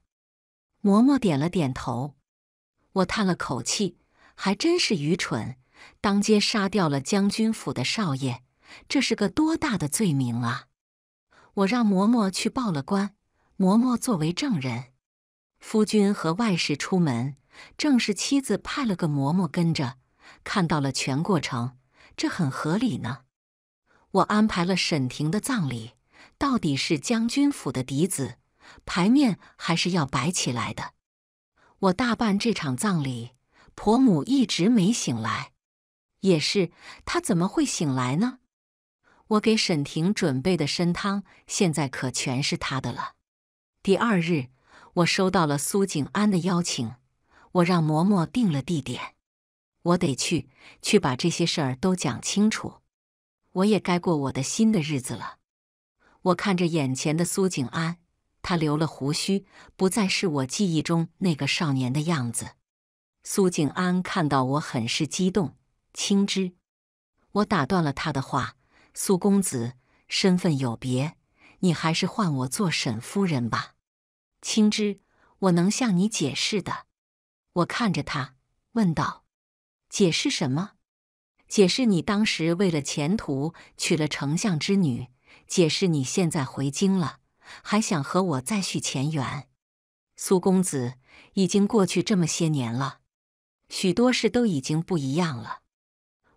Speaker 1: 嬷嬷点了点头。我叹了口气：“还真是愚蠢，当街杀掉了将军府的少爷，这是个多大的罪名啊！”我让嬷嬷去报了官。嬷嬷作为证人，夫君和外室出门，正是妻子派了个嬷嬷跟着，看到了全过程，这很合理呢。我安排了沈婷的葬礼，到底是将军府的嫡子，牌面还是要摆起来的。我大办这场葬礼，婆母一直没醒来，也是她怎么会醒来呢？我给沈婷准备的参汤，现在可全是她的了。第二日，我收到了苏景安的邀请，我让嬷嬷定了地点，我得去，去把这些事儿都讲清楚。我也该过我的新的日子了。我看着眼前的苏景安，他留了胡须，不再是我记忆中那个少年的样子。苏景安看到我很是激动，青之，我打断了他的话。苏公子，身份有别，你还是唤我做沈夫人吧。青枝，我能向你解释的。我看着他，问道：“解释什么？解释你当时为了前途娶了丞相之女，解释你现在回京了，还想和我再续前缘？”苏公子，已经过去这么些年了，许多事都已经不一样了。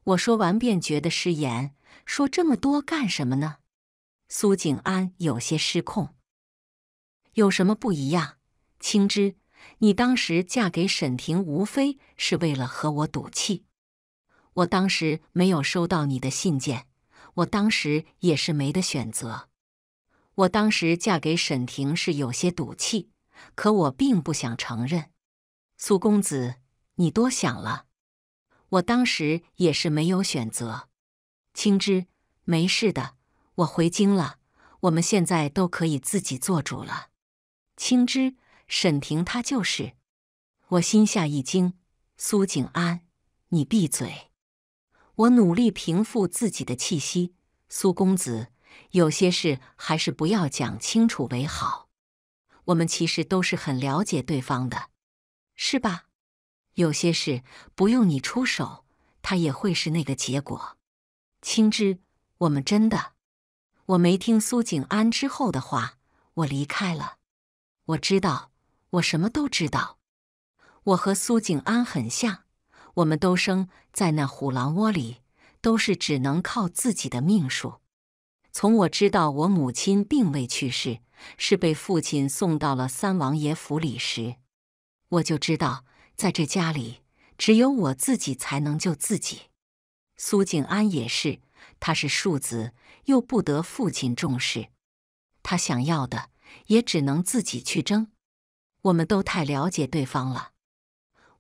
Speaker 1: 我说完便觉得失言，说这么多干什么呢？苏景安有些失控。有什么不一样，青枝，你当时嫁给沈婷，无非是为了和我赌气。我当时没有收到你的信件，我当时也是没得选择。我当时嫁给沈婷是有些赌气，可我并不想承认。苏公子，你多想了。我当时也是没有选择。青枝，没事的，我回京了，我们现在都可以自己做主了。青芝，沈婷，她就是我。心下一惊，苏景安，你闭嘴！我努力平复自己的气息。苏公子，有些事还是不要讲清楚为好。我们其实都是很了解对方的，是吧？有些事不用你出手，他也会是那个结果。青枝，我们真的……我没听苏景安之后的话，我离开了。我知道，我什么都知道。我和苏景安很像，我们都生在那虎狼窝里，都是只能靠自己的命数。从我知道我母亲并未去世，是被父亲送到了三王爷府里时，我就知道，在这家里，只有我自己才能救自己。苏景安也是，他是庶子，又不得父亲重视，他想要的。也只能自己去争。我们都太了解对方了。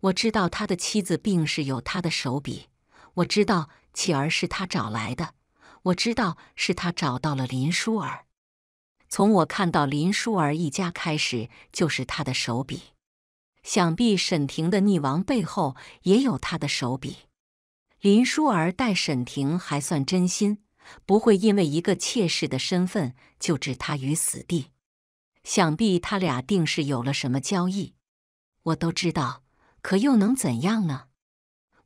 Speaker 1: 我知道他的妻子病是有他的手笔，我知道启儿是他找来的，我知道是他找到了林舒儿。从我看到林舒儿一家开始，就是他的手笔。想必沈婷的溺亡背后也有他的手笔。林舒儿待沈婷还算真心，不会因为一个妾室的身份就置她于死地。想必他俩定是有了什么交易，我都知道，可又能怎样呢？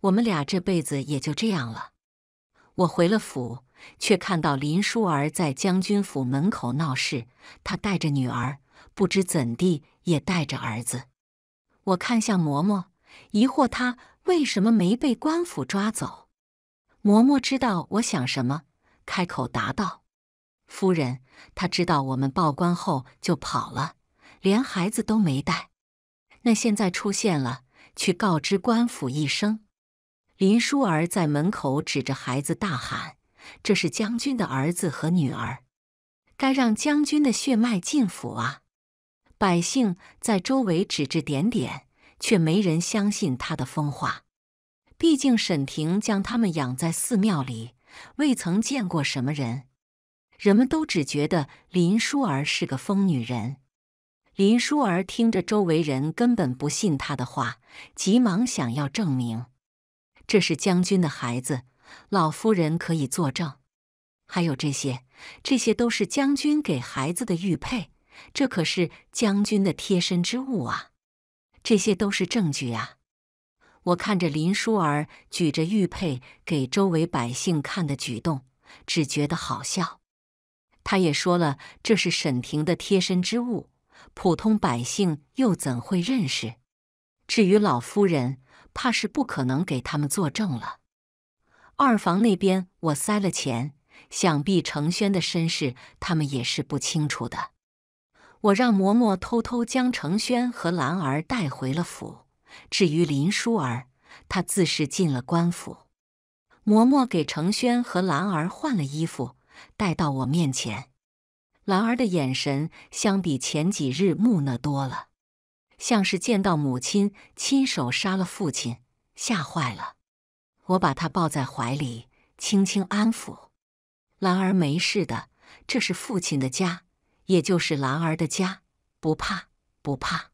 Speaker 1: 我们俩这辈子也就这样了。我回了府，却看到林淑儿在将军府门口闹事，她带着女儿，不知怎地也带着儿子。我看向嬷嬷，疑惑她为什么没被官府抓走。嬷嬷知道我想什么，开口答道。夫人，他知道我们报官后就跑了，连孩子都没带。那现在出现了，去告知官府一声。林淑儿在门口指着孩子大喊：“这是将军的儿子和女儿，该让将军的血脉进府啊！”百姓在周围指指点点，却没人相信他的疯话。毕竟沈婷将他们养在寺庙里，未曾见过什么人。人们都只觉得林淑儿是个疯女人。林淑儿听着周围人根本不信她的话，急忙想要证明这是将军的孩子，老夫人可以作证。还有这些，这些都是将军给孩子的玉佩，这可是将军的贴身之物啊！这些都是证据啊！我看着林淑儿举着玉佩给周围百姓看的举动，只觉得好笑。他也说了，这是沈婷的贴身之物，普通百姓又怎会认识？至于老夫人，怕是不可能给他们作证了。二房那边，我塞了钱，想必程轩的身世他们也是不清楚的。我让嬷嬷偷偷将程轩和兰儿带回了府。至于林淑儿，她自是进了官府。嬷嬷给程轩和兰儿换了衣服。带到我面前，兰儿的眼神相比前几日木讷多了，像是见到母亲亲手杀了父亲，吓坏了。我把她抱在怀里，轻轻安抚：“兰儿没事的，这是父亲的家，也就是兰儿的家，不怕，不怕。”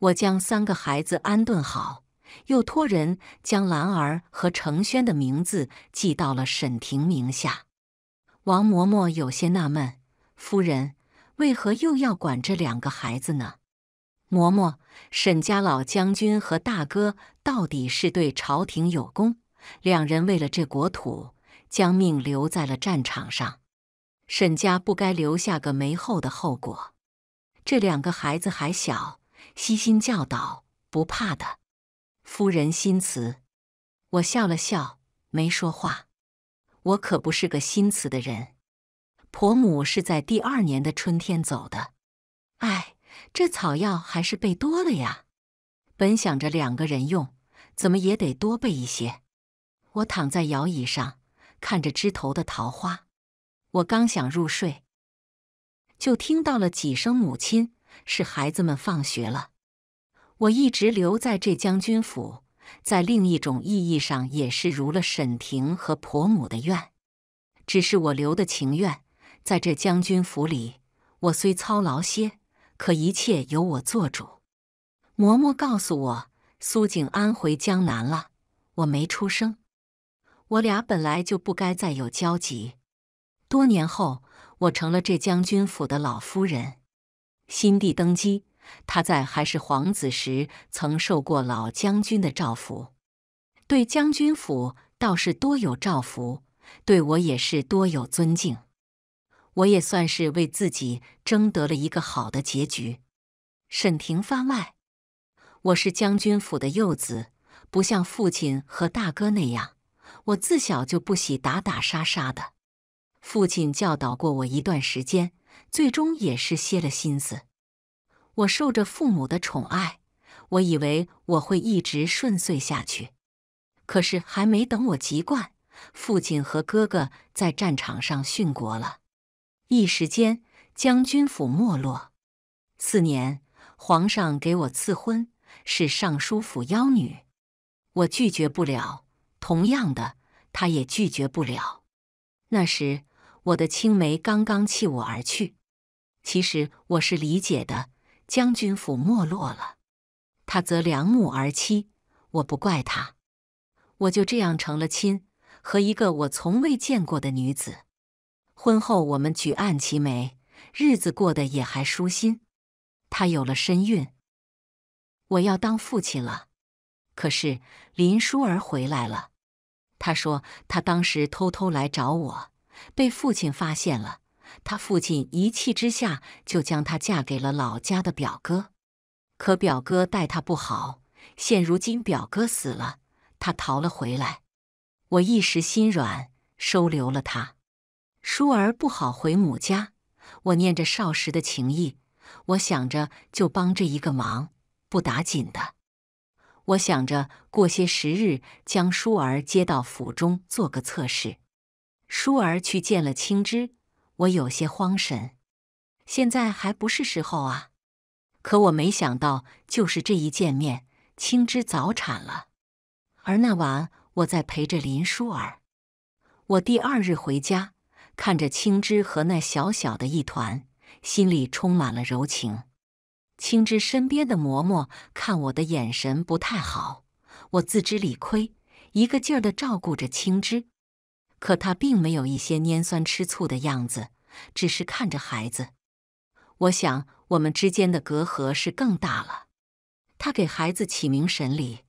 Speaker 1: 我将三个孩子安顿好，又托人将兰儿和程轩的名字记到了沈婷名下。王嬷嬷有些纳闷：“夫人，为何又要管这两个孩子呢？”嬷嬷：“沈家老将军和大哥到底是对朝廷有功，两人为了这国土，将命留在了战场上。沈家不该留下个没后的后果。这两个孩子还小，悉心教导，不怕的。夫人心慈，我笑了笑，没说话。”我可不是个心慈的人，婆母是在第二年的春天走的。哎，这草药还是备多了呀。本想着两个人用，怎么也得多备一些。我躺在摇椅上，看着枝头的桃花。我刚想入睡，就听到了几声母亲，是孩子们放学了。我一直留在这将军府。在另一种意义上，也是如了沈婷和婆母的愿。只是我留的情愿，在这将军府里，我虽操劳些，可一切由我做主。嬷嬷告诉我，苏景安回江南了，我没出声。我俩本来就不该再有交集。多年后，我成了这将军府的老夫人。新帝登基。他在还是皇子时，曾受过老将军的照拂，对将军府倒是多有照拂，对我也是多有尊敬。我也算是为自己争得了一个好的结局。沈廷芳外，我是将军府的幼子，不像父亲和大哥那样，我自小就不喜打打杀杀的。父亲教导过我一段时间，最终也是歇了心思。我受着父母的宠爱，我以为我会一直顺遂下去。可是还没等我习惯，父亲和哥哥在战场上殉国了。一时间，将军府没落。次年，皇上给我赐婚，是尚书府幺女，我拒绝不了。同样的，他也拒绝不了。那时，我的青梅刚刚弃我而去。其实我是理解的。将军府没落了，他则良木而栖，我不怪他。我就这样成了亲，和一个我从未见过的女子。婚后我们举案齐眉，日子过得也还舒心。他有了身孕，我要当父亲了。可是林淑儿回来了，她说她当时偷偷来找我，被父亲发现了。他父亲一气之下就将她嫁给了老家的表哥，可表哥待她不好。现如今表哥死了，她逃了回来。我一时心软，收留了她。舒儿不好回母家，我念着少时的情谊，我想着就帮这一个忙，不打紧的。我想着过些时日将舒儿接到府中做个测试。舒儿去见了青芝。我有些慌神，现在还不是时候啊！可我没想到，就是这一见面，青枝早产了。而那晚，我在陪着林舒儿。我第二日回家，看着青枝和那小小的一团，心里充满了柔情。青枝身边的嬷嬷看我的眼神不太好，我自知理亏，一个劲儿的照顾着青枝。可他并没有一些拈酸吃醋的样子，只是看着孩子。我想我们之间的隔阂是更大了。他给孩子起名神礼，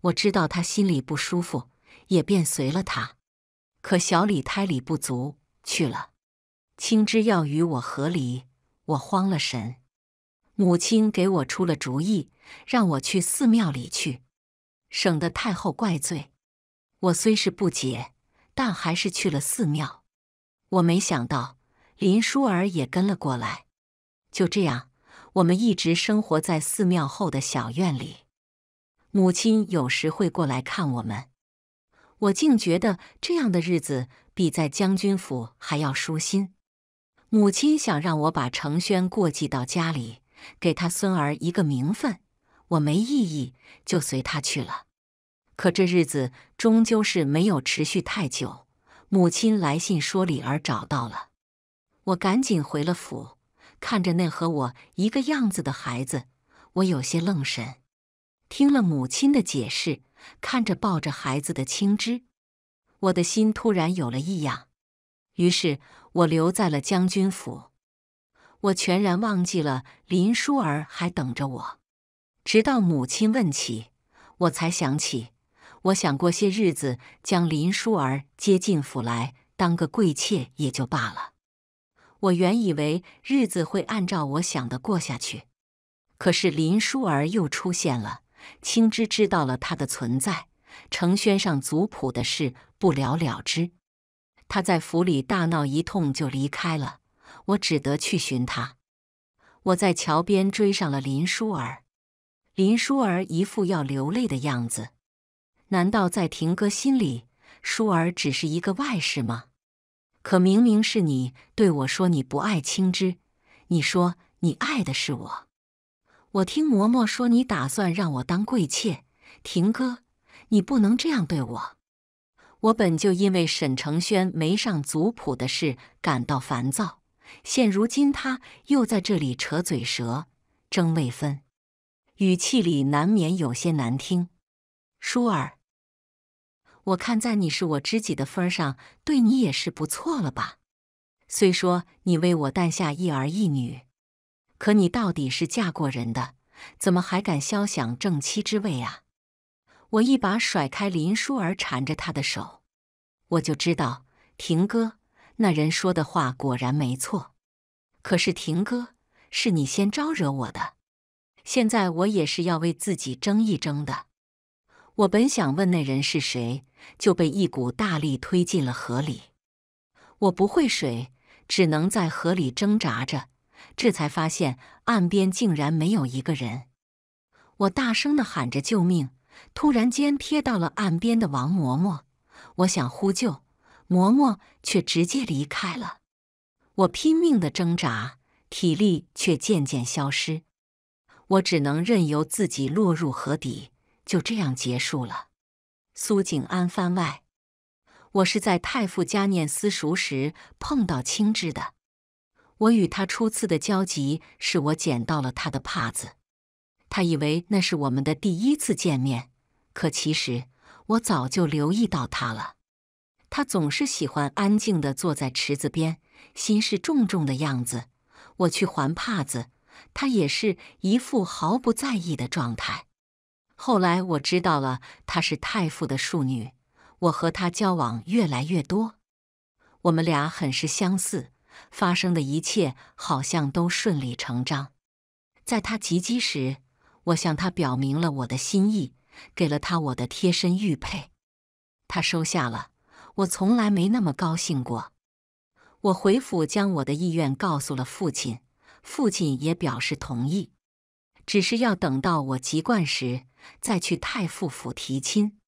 Speaker 1: 我知道他心里不舒服，也便随了他。可小李胎里不足去了，青芝要与我合离，我慌了神。母亲给我出了主意，让我去寺庙里去，省得太后怪罪。我虽是不解。但还是去了寺庙。我没想到林淑儿也跟了过来。就这样，我们一直生活在寺庙后的小院里。母亲有时会过来看我们。我竟觉得这样的日子比在将军府还要舒心。母亲想让我把程轩过继到家里，给他孙儿一个名分。我没异议，就随他去了。可这日子终究是没有持续太久。母亲来信说李儿找到了，我赶紧回了府，看着那和我一个样子的孩子，我有些愣神。听了母亲的解释，看着抱着孩子的青枝，我的心突然有了异样。于是，我留在了将军府，我全然忘记了林淑儿还等着我。直到母亲问起，我才想起。我想过些日子将林淑儿接进府来当个贵妾也就罢了。我原以为日子会按照我想的过下去，可是林淑儿又出现了。青芝知道了她的存在，程轩上族谱的事不了了之。他在府里大闹一通就离开了，我只得去寻他。我在桥边追上了林淑儿，林淑儿一副要流泪的样子。难道在廷哥心里，舒儿只是一个外室吗？可明明是你对我说你不爱青枝，你说你爱的是我。我听嬷嬷说你打算让我当贵妾，廷哥，你不能这样对我。我本就因为沈承轩没上族谱的事感到烦躁，现如今他又在这里扯嘴舌争未分，语气里难免有些难听，舒儿。我看在你是我知己的分儿上，对你也是不错了吧？虽说你为我诞下一儿一女，可你到底是嫁过人的，怎么还敢肖想正妻之位啊？我一把甩开林舒儿缠着她的手，我就知道，廷哥那人说的话果然没错。可是廷哥，是你先招惹我的，现在我也是要为自己争一争的。我本想问那人是谁。就被一股大力推进了河里。我不会水，只能在河里挣扎着。这才发现岸边竟然没有一个人。我大声地喊着救命，突然间瞥到了岸边的王嬷嬷。我想呼救，嬷嬷却直接离开了。我拼命地挣扎，体力却渐渐消失。我只能任由自己落入河底，就这样结束了。苏景安番外，我是在太傅家念私塾时碰到青枝的。我与他初次的交集，是我捡到了他的帕子。他以为那是我们的第一次见面，可其实我早就留意到他了。他总是喜欢安静的坐在池子边，心事重重的样子。我去还帕子，他也是一副毫不在意的状态。后来我知道了，她是太傅的庶女。我和她交往越来越多，我们俩很是相似。发生的一切好像都顺理成章。在她及笄时，我向她表明了我的心意，给了她我的贴身玉佩，她收下了。我从来没那么高兴过。我回府将我的意愿告诉了父亲，父亲也表示同意。只是要等到我籍贯时再去太傅府提亲，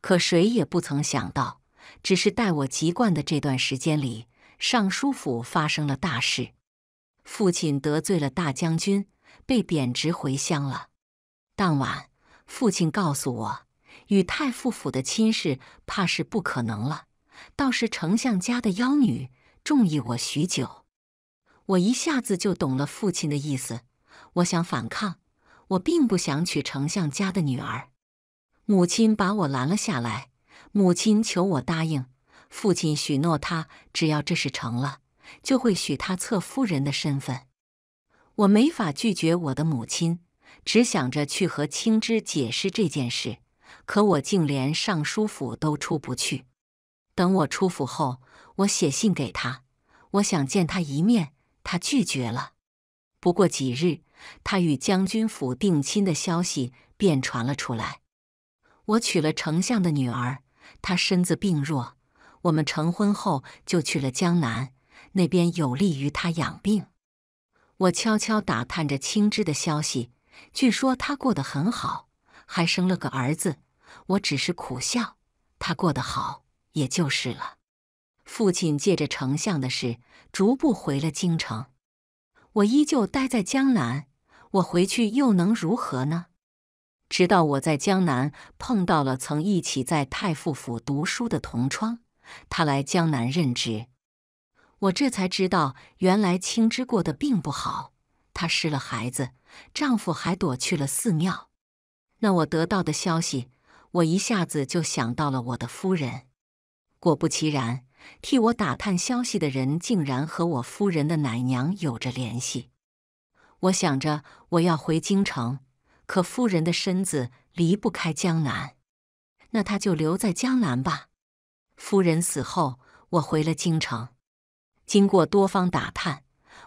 Speaker 1: 可谁也不曾想到，只是待我籍贯的这段时间里，尚书府发生了大事，父亲得罪了大将军，被贬职回乡了。当晚，父亲告诉我，与太傅府的亲事怕是不可能了，倒是丞相家的幺女中意我许久，我一下子就懂了父亲的意思。我想反抗，我并不想娶丞相家的女儿。母亲把我拦了下来，母亲求我答应，父亲许诺他，只要这事成了，就会许他侧夫人的身份。我没法拒绝我的母亲，只想着去和青芝解释这件事，可我竟连尚书府都出不去。等我出府后，我写信给他，我想见他一面，他拒绝了。不过几日。他与将军府定亲的消息便传了出来。我娶了丞相的女儿，她身子病弱，我们成婚后就去了江南，那边有利于她养病。我悄悄打探着青芝的消息，据说她过得很好，还生了个儿子。我只是苦笑，她过得好也就是了。父亲借着丞相的事逐步回了京城，我依旧待在江南。我回去又能如何呢？直到我在江南碰到了曾一起在太傅府读书的同窗，他来江南任职，我这才知道原来青枝过得并不好，她失了孩子，丈夫还躲去了寺庙。那我得到的消息，我一下子就想到了我的夫人。果不其然，替我打探消息的人竟然和我夫人的奶娘有着联系。我想着我要回京城，可夫人的身子离不开江南，那她就留在江南吧。夫人死后，我回了京城，经过多方打探，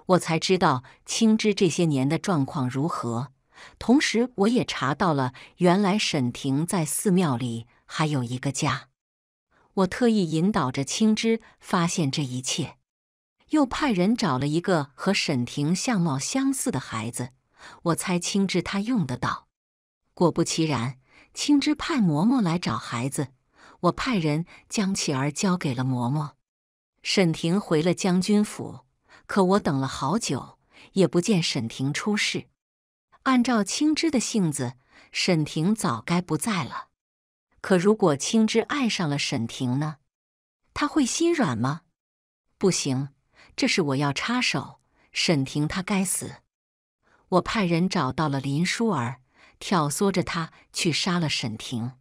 Speaker 1: 我才知道青芝这些年的状况如何。同时，我也查到了原来沈婷在寺庙里还有一个家。我特意引导着青芝发现这一切。又派人找了一个和沈婷相貌相似的孩子，我猜青芝他用得到。果不其然，青芝派嬷嬷来找孩子，我派人将启儿交给了嬷嬷。沈婷回了将军府，可我等了好久，也不见沈婷出事。按照青芝的性子，沈婷早该不在了。可如果青芝爱上了沈婷呢？他会心软吗？不行。这是我要插手，沈婷他该死！我派人找到了林舒儿，挑唆着他去杀了沈婷，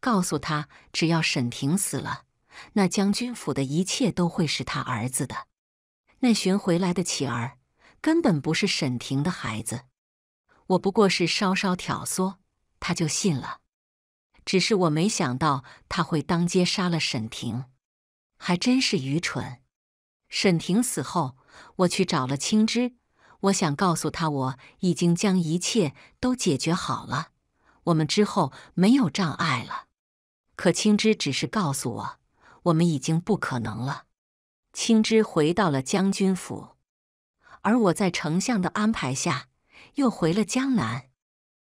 Speaker 1: 告诉他，只要沈婷死了，那将军府的一切都会是他儿子的。那寻回来的乞儿根本不是沈婷的孩子，我不过是稍稍挑唆，他就信了。只是我没想到他会当街杀了沈婷，还真是愚蠢。沈婷死后，我去找了青芝，我想告诉他我已经将一切都解决好了，我们之后没有障碍了。可青芝只是告诉我，我们已经不可能了。青芝回到了将军府，而我在丞相的安排下，又回了江南。